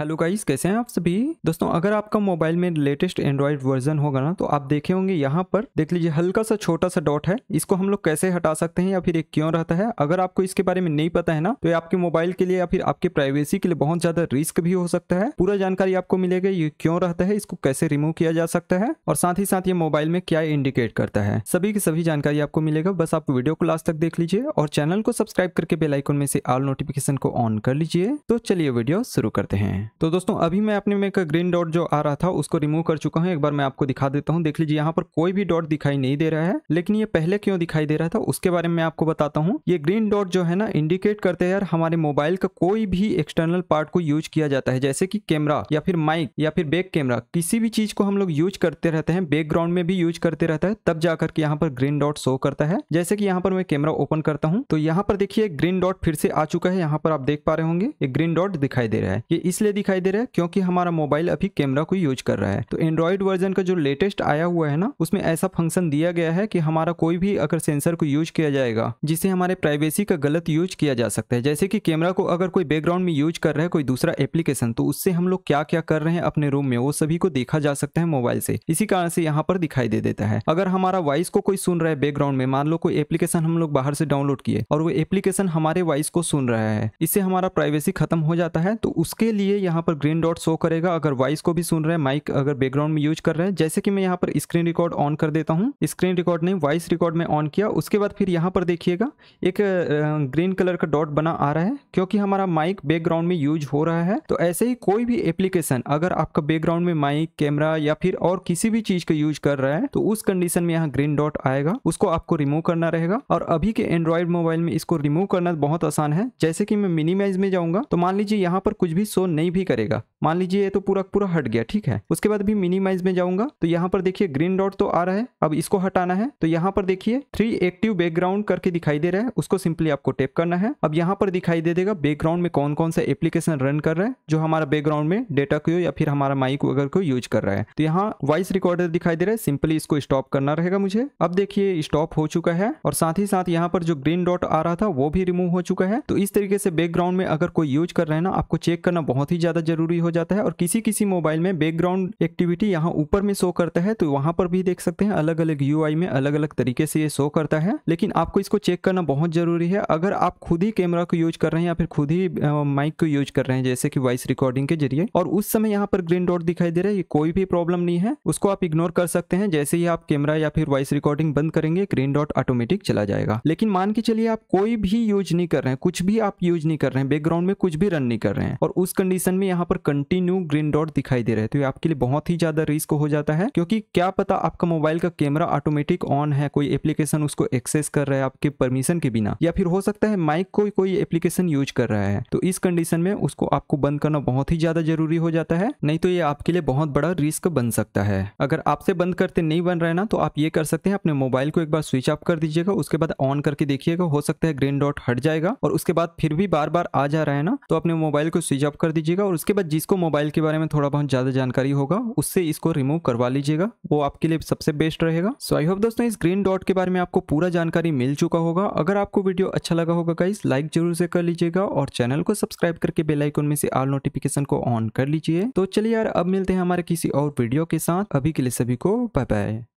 hello guys कैसे हैं आप सभी दोस्तों अगर आपका मोबाइल में लेटेस्ट एंड्रॉयड वर्जन होगा ना तो आप देखे होंगे यहाँ पर देख लीजिए हल्का सा छोटा सा डॉट है इसको हम लोग कैसे हटा सकते हैं या फिर ये क्यों रहता है अगर आपको इसके बारे में नहीं पता है ना तो ये आपके मोबाइल के लिए या फिर आपके प्राइवेसी के लिए बहुत ज्यादा रिस्क भी हो सकता है पूरा जानकारी आपको मिलेगा ये क्यों रहता है इसको कैसे रिमूव किया जा सकता है और साथ ही साथ ये मोबाइल में क्या इंडिकेट करता है सभी की सभी जानकारी आपको मिलेगा बस आप वीडियो को लास्ट तक देख लीजिए और चैनल को सब्सक्राइब करके बेलाइकोन में से ऑल नोटिफिकेशन को ऑन कर लीजिए तो चलिए वीडियो शुरू करते हैं तो दोस्तों अभी मैं अपने में ग्रीन डॉट जो आ रहा था उसको रिमूव कर चुका हूँ एक बार मैं आपको दिखा देता हूँ देख लीजिए यहाँ पर कोई भी डॉट दिखाई नहीं दे रहा है लेकिन ये पहले क्यों दिखाई दे रहा था उसके बारे में आपको बताता हूँ ये ग्रीन डॉट जो है ना इंडिकेट करते हैं यार हमारे मोबाइल का कोई भी एक्सटर्नल पार्ट को यूज किया जाता है जैसे की कैमरा या फिर माइक या फिर बैक कैमरा किसी भी चीज को हम लोग यूज करते रहते हैं बैकग्राउंड में भी यूज करते रहता है तब जाकर के यहाँ पर ग्रीन डॉट शो करता है जैसे कि यहाँ पर मैं कैमरा ओपन करता हूँ तो यहाँ पर देखिए ग्रीन डॉट फिर से आ चुका है यहाँ पर आप देख पा रहे होंगे ये ग्रीन डॉट दिखाई दे रहा है ये इसलिए दिखाई दे रहा है क्योंकि हमारा मोबाइल अभी कैमरा को यूज कर रहा है तो एंड्रॉइड वर्जन का जो लेटेस्ट आया हुआ है ना उसमें ऐसा फंक्शन दिया गया है कि हमारा कोई भी अगर सेंसर को यूज किया जाएगा जिससे हमारे प्राइवेसी का गलत यूज किया जा सकता है जैसे कि कैमरा को अगर कोई बैकग्राउंड में यूज कर रहा है कोई दूसरा एप्लीकेशन तो उससे हम लोग क्या क्या कर रहे हैं अपने रूम में वो सभी को देखा जा सकता है मोबाइल से इसी कारण से यहाँ पर दिखाई दे देता है अगर हमारा वॉइस को कोई सुन रहा है बैकग्राउंड में मान लो कोई एप्लीकेशन हम लोग बाहर से डाउनलोड किए और वो एप्लीकेशन हमारे वॉइस को सुन रहा है इससे हमारा प्राइवेसी खत्म हो जाता है तो उसके लिए यहाँ पर ग्रीन डॉट शो करेगा अगर वॉइस को भी सुन रहे हैं माइक अगर बैकग्राउंड में यूज कर रहे हैं जैसे कि मैं यहाँ पर स्क्रीन रिकॉर्ड ऑन कर देता हूँ स्क्रीन रिकॉर्ड नहीं वॉइस रिकॉर्ड में ऑन किया उसके बाद फिर यहाँ पर देखिएगा एक ग्रीन कलर का डॉट बना आ रहा है क्योंकि हमारा माइक बैकग्राउंड में यूज हो रहा है तो ऐसे ही कोई भी एप्लीकेशन अगर आपका बैकग्राउंड में माइक कैमरा या फिर और किसी भी चीज का यूज कर रहा है तो उस कंडीशन में यहाँ ग्रीन डॉट आएगा उसको आपको रिमूव करना रहेगा और अभी के एंड्रॉइड मोबाइल में इसको रिमूव करना बहुत आसान है जैसे कि मैं मिनिमाइज में जाऊंगा तो मान लीजिए यहाँ पर कुछ भी शो नहीं भी करेगा मान लीजिए ये तो पूरा पूरा हट गया ठीक है उसके बाद भी मिनिमाइज में जाऊंगा तो यहाँ पर देखिए ग्रीन डॉट तो आ रहा है अब इसको हटाना है तो यहाँ पर देखिए थ्री एक्टिव बैकग्राउंड करके दिखाई दे रहा है उसको सिंपली आपको टेप करना है अब यहाँ पर दिखाई दे देगा बैकग्राउंड में कौन कौन सा एप्लीकेशन रन कर रहा है जो हमारा बैकग्राउंड में डेटा को या फिर हमारा माइक वगैरह को यूज कर रहा है तो यहाँ वॉइस रिकॉर्डर दिखाई दे रहा है सिंपली इसको स्टॉप करना रहेगा मुझे अब देखिए स्टॉप हो चुका है और साथ ही साथ यहाँ पर जो ग्रीन डॉट आ रहा था वो भी रिमूव हो चुका है तो इस तरीके से बैकग्राउंड में अगर कोई यूज कर रहे हैं ना आपको चेक करना बहुत ही भी ज़्यादा ज़रूरी हो जाता है और किसी किसी मोबाइल में बैकग्राउंड एक्टिविटी यहाँ ऊपर में शो करता है तो वहाँ पर भी देख सकते हैं अलग अलग यू में अलग अलग तरीके से ये शो करता है लेकिन आपको इसको चेक करना बहुत ज़रूरी है अगर आप खुद ही कैमरा को यूज कर रहे हैं या फिर खुद ही माइक को यूज कर रहे हैं जैसे कि वॉइस रिकॉर्डिंग के जरिए और उस समय यहाँ पर ग्रीन डॉट दिखाई दे रहा है कोई भी प्रॉब्लम नहीं है उसको आप इग्नोर कर सकते हैं जैसे ही आप कैमरा या फिर वॉइस रिकॉर्डिंग बंद करेंगे ग्रीन डॉट ऑटोमेटिक चला जाएगा लेकिन मान के चलिए आप कोई भी यूज नहीं कर रहे हैं कुछ भी आप यूज नहीं कर रहे हैं बैकग्राउंड में कुछ भी रन नहीं कर रहे हैं और उस कंडीशन ऑप्शन में यहाँ पर कंटिन्यू ग्रीन डॉट दिखाई दे रहे तो ये आपके लिए बहुत ही ज्यादा रिस्क हो जाता है क्योंकि क्या पता आपका मोबाइल का कैमरा ऑटोमेटिक ऑन है कोई एप्लीकेशन उसको एक्सेस कर रहा है आपके परमिशन के बिना या फिर हो सकता है माइक को कोई एप्लीकेशन यूज कर रहा है तो इस कंडीशन में उसको आपको बंद करना बहुत ही ज्यादा जरूरी हो जाता है नहीं तो ये आपके लिए बहुत बड़ा रिस्क बन सकता है अगर आपसे बंद करते नहीं बन रहे ना तो आप ये कर सकते हैं अपने मोबाइल को एक बार स्विच ऑफ कर दीजिएगा उसके बाद ऑन करके देखिएगा हो सकता है ग्रीन डॉट हट जाएगा और उसके बाद फिर भी बार बार आ जा रहा है ना तो अपने मोबाइल को स्विच ऑफ कर दीजिएगा लीजिएगा और उसके बाद जिसको मोबाइल के बारे में थोड़ा बहुत ज़्यादा जानकारी होगा उससे इसको रिमूव करवा लीजिएगा वो आपके लिए सबसे बेस्ट रहेगा सो आई होप दोस्तों इस ग्रीन डॉट के बारे में आपको पूरा जानकारी मिल चुका होगा अगर आपको वीडियो अच्छा लगा होगा गाइस लाइक जरूर से कर लीजिएगा और चैनल को सब्सक्राइब करके बेलाइकन में से आल नोटिफिकेशन को ऑन कर लीजिए तो चलिए यार अब मिलते हैं हमारे किसी और वीडियो के साथ अभी के लिए सभी को बाय बाय